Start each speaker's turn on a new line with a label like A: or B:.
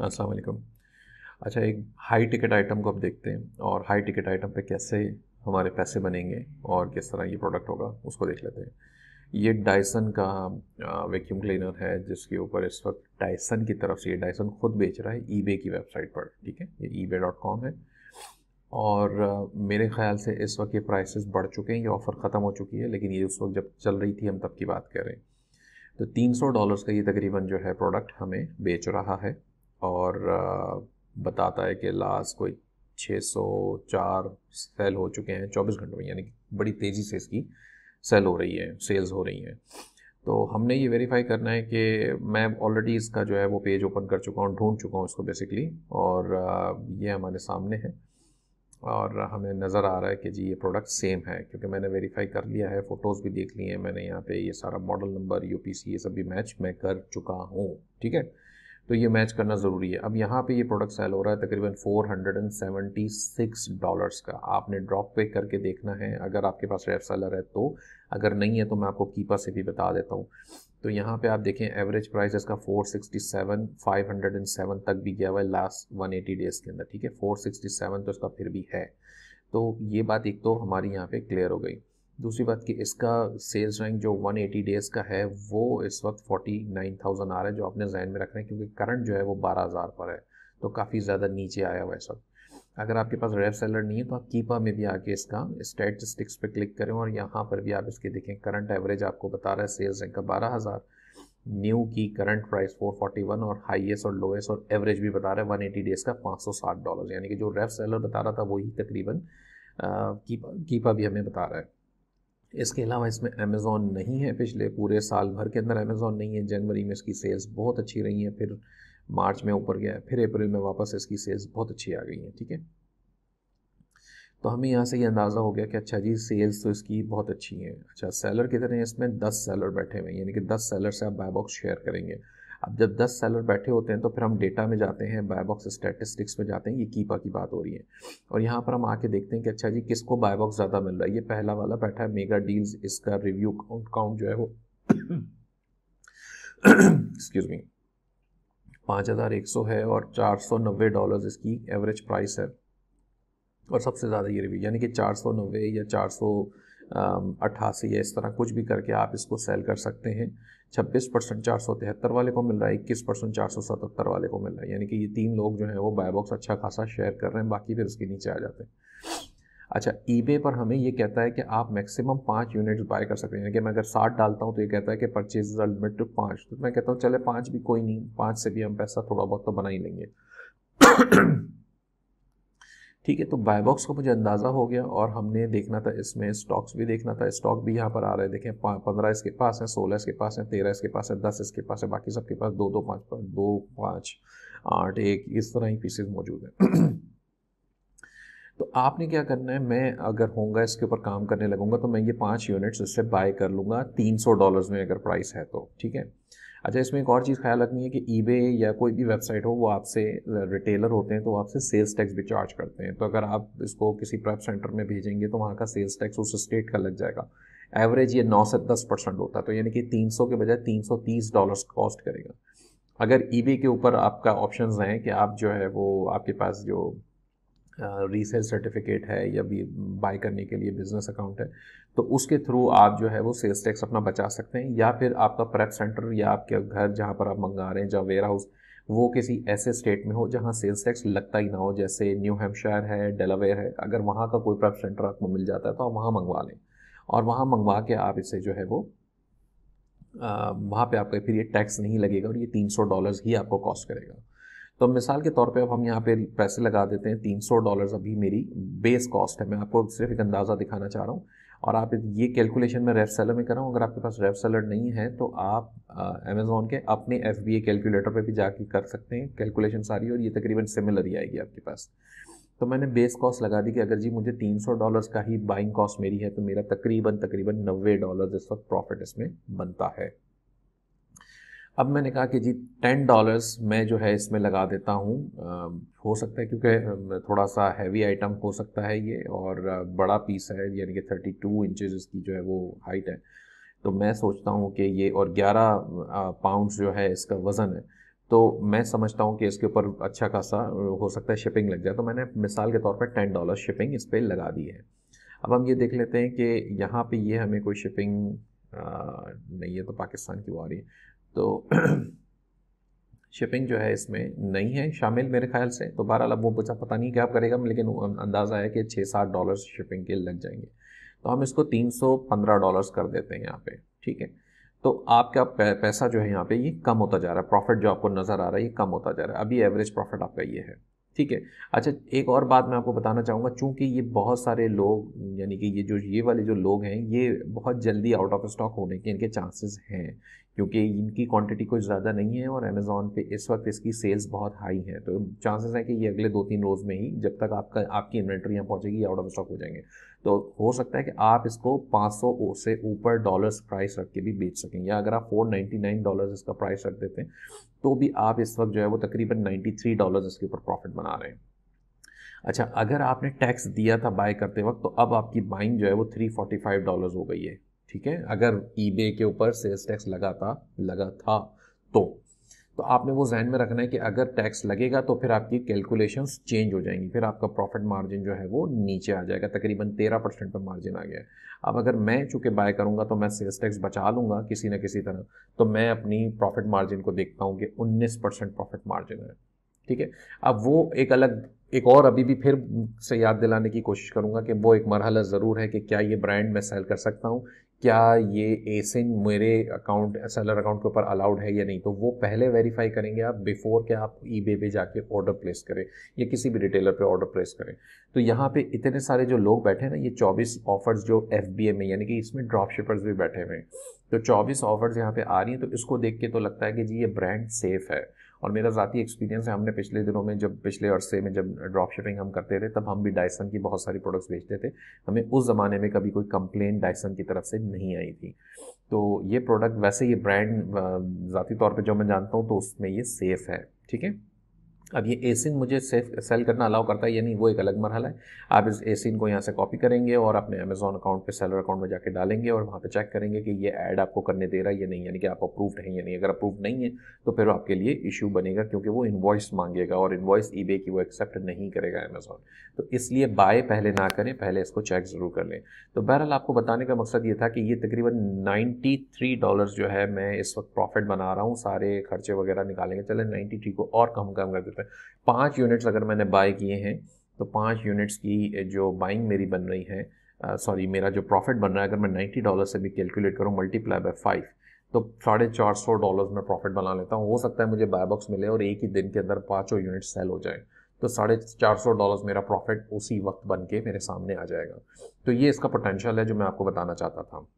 A: हाँ, असलकम अच्छा एक हाई टिकट आइटम को आप देखते हैं और हाई टिकट आइटम पे कैसे हमारे पैसे बनेंगे और किस तरह ये प्रोडक्ट होगा उसको देख लेते हैं ये डायसन का वैक्यूम क्लीनर है जिसके ऊपर इस वक्त डायसन की तरफ से ये डायसन खुद बेच रहा है ई की वेबसाइट पर ठीक है ये ई डॉट कॉम है और मेरे ख्याल से इस वक्त ये प्राइसेस बढ़ चुके हैं ये ऑफ़र ख़त्म हो चुकी है लेकिन ये उस वक्त जब चल रही थी हम तब की बात कर रहे हैं तो 300 डॉलर्स का ये तकरीबन जो है प्रोडक्ट हमें बेच रहा है और बताता है कि लास्ट कोई 604 सेल हो चुके हैं 24 घंटों में यानी बड़ी तेज़ी से इसकी सेल हो रही है सेल्स हो रही हैं तो हमने ये वेरीफाई करना है कि मैं ऑलरेडी इसका जो है वो पेज ओपन कर चुका हूँ ढूंढ चुका हूँ इसको बेसिकली और ये हमारे सामने है और हमें नज़र आ रहा है कि जी ये प्रोडक्ट सेम है क्योंकि मैंने वेरीफाई कर लिया है फ़ोटोज़ भी देख ली हैं मैंने यहाँ पे ये सारा मॉडल नंबर यूपीसी ये सब भी मैच मैं कर चुका हूँ ठीक है तो ये मैच करना ज़रूरी है अब यहाँ पे ये प्रोडक्ट सेल हो रहा है तकरीबन 476 डॉलर्स का आपने ड्रॉप पे करके देखना है अगर आपके पास रेफ सेलर है तो अगर नहीं है तो मैं आपको कीपा से भी बता देता हूँ तो यहाँ पे आप देखें एवरेज प्राइस इसका 467 507 तक भी गया हुआ है लास्ट 180 डेज़ के अंदर ठीक है 467 तो इसका फिर भी है तो ये बात एक तो हमारी यहाँ पर क्लियर हो गई दूसरी बात कि इसका सेल्स रैंक जो 180 डेज़ का है वो इस वक्त 49,000 आ रहा है जो आपने जहन में रखना है क्योंकि करंट जो है वो 12,000 पर है तो काफ़ी ज़्यादा नीचे आया हुआ है वक्त अगर आपके पास रेफ सेलर नहीं है तो आप कीपा में भी आके इसका स्टेटिस्टिक्स पे क्लिक करें और यहाँ पर भी आप इसके देखें करंट एवरेज आपको बता रहा है सेल्स रैंक का बारह हज़ार न्यू की करंट प्राइस 441 और हाईएस्ट और लोएस्ट और एवरेज भी बता रहा है 180 डेज़ का 560 डॉलर यानी कि जो रेफ सेलर बता रहा था वही तकरीबन कीपा कीपा भी हमें बता रहा है इसके अलावा इसमें अमेजॉन नहीं है पिछले पूरे साल भर के अंदर अमेजॉन नहीं है जनवरी में इसकी सेल्स बहुत अच्छी रही हैं फिर मार्च में ऊपर गया फिर अप्रैल में वापस इसकी सेल्स बहुत अच्छी आ गई हैं ठीक है तो हमें यहाँ से ये अंदाज़ा हो गया कि अच्छा जी सेल्स तो इसकी बहुत अच्छी हैं अच्छा सेलर कितने हैं इसमें दस सेलर बैठे हुए हैं यानी कि दस सेलर से आप बाय बॉक्स शेयर करेंगे अब जब 10 सेलर बैठे होते हैं तो फिर हम डेटा में जाते हैं बायबॉक्स स्टैटिस्टिक्स में जाते हैं ये कीपा की बात हो रही है और यहाँ पर हम आके देखते हैं कि अच्छा जी किसको बायबॉक्स ज़्यादा मिल रहा है ये पहला वाला बैठा है मेगा डील्स इसका रिव्यू काउंट काउंट जो है वो एक्सक्यूज मी पाँच हज़ार एक सौ है और चार सौ नब्बे डॉलर इसकी एवरेज प्राइस है और सबसे ज़्यादा ये रिव्यू यानी कि चार सौ नब्बे या चार सौ अट्ठासी या इस तरह कुछ भी करके आप इसको सेल कर सकते हैं छब्बीस परसेंट चार सौ तिहत्तर वाले को मिल रहा है इक्कीस परसेंट चार सौ सतहत्तर वाले को मिल रहा है यानी कि ये तीन लोग जो हैं वो बायबॉक्स अच्छा खासा शेयर कर रहे हैं बाकी फिर इसके नीचे आ जाते हैं अच्छा ईबे पर हमें ये कहता है कि आप मैक्सिमम पाँच यूनिट्स बाय कर सकते हैं यानी कि मैं अगर साठ डालता हूँ तो ये कहता है कि परचेज लिमिट टू पाँच तो मैं कहता हूँ चले पाँच भी कोई नहीं पाँच से भी हम पैसा थोड़ा बहुत तो बना ही लेंगे ठीक है तो बायबॉक्स का मुझे अंदाज़ा हो गया और हमने देखना था इसमें स्टॉक्स भी देखना था स्टॉक भी यहाँ पर आ रहे हैं देखें पंद्रह इसके पास है सोलह इसके पास है तेरह इसके पास है दस इसके पास है बाकी सबके पास दो दो पाँच दो पाँच आठ एक इस तरह ही पीसेज मौजूद हैं तो आपने क्या करना है मैं अगर होंगे इसके ऊपर काम करने लगूंगा तो मैं ये पाँच यूनिट्स इससे बाय कर लूँगा तीन सौ डॉलर में अगर प्राइस है तो ठीक है अच्छा इसमें एक और चीज़ ख्याल रखनी है कि ईबे या कोई भी वेबसाइट हो वो आपसे रिटेलर होते हैं तो आपसे सेल्स टैक्स भी चार्ज करते हैं तो अगर आप इसको किसी प्रेप सेंटर में भेजेंगे तो वहाँ का सेल्स टैक्स उस स्टेट का लग जाएगा एवरेज ये नौ से दस परसेंट होता है तो यानी कि तीन सौ के बजाय तीन सौ तीस डॉलर कॉस्ट करेगा अगर ई के ऊपर आपका ऑप्शन हैं कि आप जो है वो आपके पास जो रीसेल सर्टिफिकेट है या भी बाय करने के लिए बिजनेस अकाउंट है तो उसके थ्रू आप जो है वो सेल्स टैक्स अपना बचा सकते हैं या फिर आपका प्रेप सेंटर या आपके घर जहाँ पर आप मंगा रहे हैं जहाँ वेयर हाउस वो किसी ऐसे स्टेट में हो जहाँ सेल्स टैक्स लगता ही ना हो जैसे न्यू हेम्पशायर है डेलावेयर है अगर वहाँ का कोई प्रेप सेंटर आपको मिल जाता है तो आप वहाँ मंगवा लें और वहाँ मंगवा के आप इसे जो है वो वहाँ पे आपका फिर ये टैक्स नहीं लगेगा और ये तीन सौ डॉलर्स ही आपको कॉस्ट करेगा तो मिसाल के तौर पे अब हम यहाँ पे पैसे लगा देते हैं तीन सौ डॉलर अभी मेरी बेस कॉस्ट है मैं आपको सिर्फ एक अंदाज़ा दिखाना चाह रहा हूँ और आप ये कैलकुलेशन मैं रेफ सेलर में कर रहा हूँ अगर आपके पास रेफ सेलर नहीं है तो आप अमेज़ोन के अपने एफ बी ए कैलकुलेटर पर भी जाके कर सकते हैं कैलकुलेशन सारी और ये तकरीबन सिमिलर ही आएगी आपके पास तो मैंने बेस कॉस्ट लगा दी कि अगर जी मुझे तीन सौ डॉलर्स का ही बाइंग कॉस्ट मेरी है तो मेरा तकरीबन तकरीबन नब्बे डॉलर इस वक्त प्रॉफिट इसमें बनता है अब मैंने कहा कि जी टेन डॉलर्स मैं जो है इसमें लगा देता हूँ हो सकता है क्योंकि थोड़ा सा हैवी आइटम हो सकता है ये और बड़ा पीस है यानी कि थर्टी टू इंचज़ इसकी जो है वो हाइट है तो मैं सोचता हूँ कि ये और ग्यारह पाउंड्स जो है इसका वज़न है तो मैं समझता हूँ कि इसके ऊपर अच्छा खासा हो सकता है शिपिंग लग जाए तो मैंने मिसाल के तौर पर टेन डॉलर शिपिंग इस पर लगा दी है अब हम ये देख लेते हैं कि यहाँ पे ये हमें कोई शिपिंग नहीं है तो पाकिस्तान की वो आ रही है तो शिपिंग जो है इसमें नहीं है शामिल मेरे ख्याल से तो बहरहाल अब वो बचा पता नहीं क्या करेगा लेकिन अं-, अंदाज़ा है कि छः सात डॉलर शिपिंग के लग जाएंगे तो हम इसको तीन सौ पंद्रह डॉलर्स कर देते हैं यहाँ पे ठीक है तो आपका पैसा जो है यहाँ पे ये कम होता जा रहा है प्रॉफिट जो आपको नज़र आ रहा है ये कम होता जा रहा है अभी एवरेज प्रॉफिट आपका ये है ठीक है अच्छा एक और बात मैं आपको बताना चाहूँगा चूँकि ये बहुत सारे लोग यानी कि ये जो ये वाले जो लोग हैं ये बहुत जल्दी आउट ऑफ स्टॉक होने के इनके चांसेस हैं क्योंकि इनकी क्वांटिटी कुछ ज़्यादा नहीं है और अमेज़ोन पे इस वक्त इसकी सेल्स बहुत हाई हैं तो चांसेस हैं कि ये अगले दो तीन रोज़ में ही जब तक आपका आपकी इन्वेंट्री यहाँ पहुँचेगी आउट ऑफ स्टॉक हो जाएंगे तो हो सकता है कि आप इसको 500 से ऊपर डॉलर्स प्राइस रख के भी बेच सकें या अगर आप 499 डॉलर्स इसका प्राइस रख देते हैं तो भी आप इस वक्त जो है वो तकरीबन 93 डॉलर्स इसके ऊपर प्रॉफिट बना रहे हैं अच्छा अगर आपने टैक्स दिया था बाय करते वक्त तो अब आपकी बाइंग जो है वो 345 डॉलर्स हो गई है ठीक है अगर ई के ऊपर सेल्स टैक्स लगा था लगा था तो तो आपने वो जहन में रखना है कि अगर टैक्स लगेगा तो फिर आपकी कैलकुलेशंस चेंज हो जाएंगी फिर आपका प्रॉफिट मार्जिन जो है वो नीचे आ जाएगा तकरीबन तेरह परसेंट पर मार्जिन आ गया है अब अगर मैं चूंकि बाय करूंगा तो मैं सेल्स टैक्स बचा लूंगा किसी ना किसी तरह तो मैं अपनी प्रॉफिट मार्जिन को देखता हूँ कि उन्नीस प्रॉफिट मार्जिन है ठीक है अब वो एक अलग एक और अभी भी फिर से याद दिलाने की कोशिश करूंगा कि वो एक मरहला ज़रूर है कि क्या ये ब्रांड मैं सेल कर सकता हूँ क्या ये एसिन मेरे अकाउंट सेलर अकाउंट के ऊपर अलाउड है या नहीं तो वो पहले वेरीफाई करेंगे आप बिफोर के आप ई पे जाके ऑर्डर प्लेस करें या किसी भी रिटेलर पे ऑर्डर प्लेस करें तो यहाँ पे इतने सारे जो लोग बैठे हैं ना ये 24 ऑफर्स जो एफ में यानी कि इसमें ड्रॉप शिपर्स भी बैठे हुए हैं तो 24 ऑफर्स यहाँ पे आ रही हैं तो इसको देख के तो लगता है कि जी ये ब्रांड सेफ़ है और मेरा ज़ाती एक्सपीरियंस है हमने पिछले दिनों में जब पिछले अरसे में जब ड्रॉप शिपिंग हम करते थे तब हम भी डायसन की बहुत सारी प्रोडक्ट्स बेचते थे हमें उस ज़माने में कभी कोई कंप्लेन डायसन की तरफ से नहीं आई थी तो ये प्रोडक्ट वैसे ये ब्रांड ज़ाती तौर पर जो मैं जानता हूँ तो उसमें ये सेफ़ है ठीक है अब ये एसिन मुझे सेफ सेल करना अलाउ करता है या नहीं वो एक अलग मरहला है आप इस एसिन को यहाँ से कॉपी करेंगे और अपने अमेजोन अकाउंट पे सेलर अकाउंट में जाके डालेंगे और वहाँ पे चेक करेंगे कि ये ऐड आपको करने दे रहा है या नहीं यानी कि आप अप्रूव्ड हैं या नहीं अगर अप्रूव नहीं है तो फिर आपके लिए इशू बनेगा क्योंकि वो इन्वॉइस मांगेगा और इन्वॉइस ई की वो एक्सेप्ट नहीं करेगा अमेजोन तो इसलिए बाय पहले ना करें पहले इसको चेक ज़रूर कर लें तो बहरहाल आपको बताने का मकसद ये था कि ये तकरीबन नाइन्टी डॉलर जो है मैं इस वक्त प्रॉफिट बना रहा हूँ सारे खर्चे वगैरह निकालेंगे चले नाइन्टी को और कम कम कर देते पे पांच यूनिट्स अगर मैंने बाय किए हैं तो पांच यूनिट्स की जो बाइंग मेरी बन रही है सॉरी uh, मेरा जो प्रॉफिट बन रहा है अगर मैं नाइन्टी डॉलर से भी कैलकुलेट करूँ मल्टीप्लाई बाय फाइव तो साढ़े चार सौ डॉलर में प्रॉफिट बना लेता हूँ हो सकता है मुझे बाय बॉक्स मिले और एक ही दिन के अंदर पाँचों यूनिट सेल हो जाए तो साढ़े चार सौ डॉलर मेरा प्रॉफिट उसी वक्त बन के मेरे सामने आ जाएगा तो ये इसका पोटेंशियल है जो मैं आपको बताना चाहता था